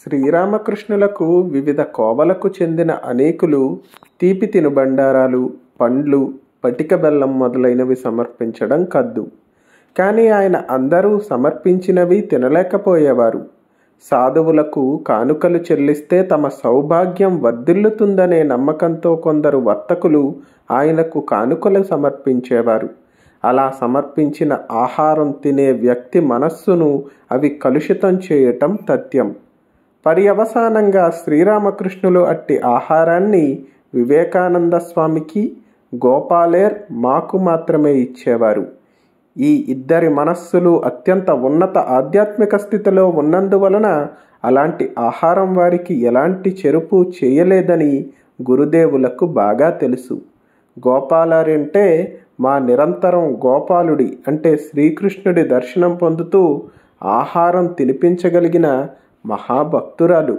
శ్రీరామకృష్ణులకు వివిధ కోవలకు చెందిన అనేకులు తీపి తినుబండారాలు పండ్లు పటిక బెల్లం మొదలైనవి సమర్పించడం కద్దు కానీ ఆయన అందరూ సమర్పించినవి తినలేకపోయేవారు సాధువులకు కానుకలు చెల్లిస్తే తమ సౌభాగ్యం వర్ధిల్లుతుందనే నమ్మకంతో కొందరు వర్తకులు ఆయనకు కానుకలు సమర్పించేవారు అలా సమర్పించిన ఆహారం తినే వ్యక్తి మనస్సును అవి కలుషితం చేయటం తథ్యం పర్యవసానంగా శ్రీరామకృష్ణులు అట్టి ఆహారాన్ని వివేకానంద స్వామికి గోపాలేర్ మాకు మాత్రమే ఇచ్చేవారు ఈ ఇద్దరి మనస్సులు అత్యంత ఉన్నత ఆధ్యాత్మిక స్థితిలో ఉన్నందువలన అలాంటి ఆహారం వారికి ఎలాంటి చెరుపు చేయలేదని గురుదేవులకు బాగా తెలుసు గోపాలారంటే మా నిరంతరం గోపాలుడి అంటే శ్రీకృష్ణుడి దర్శనం పొందుతూ ఆహారం తినిపించగలిగిన ಮಹಾಭಕ್ತರೂ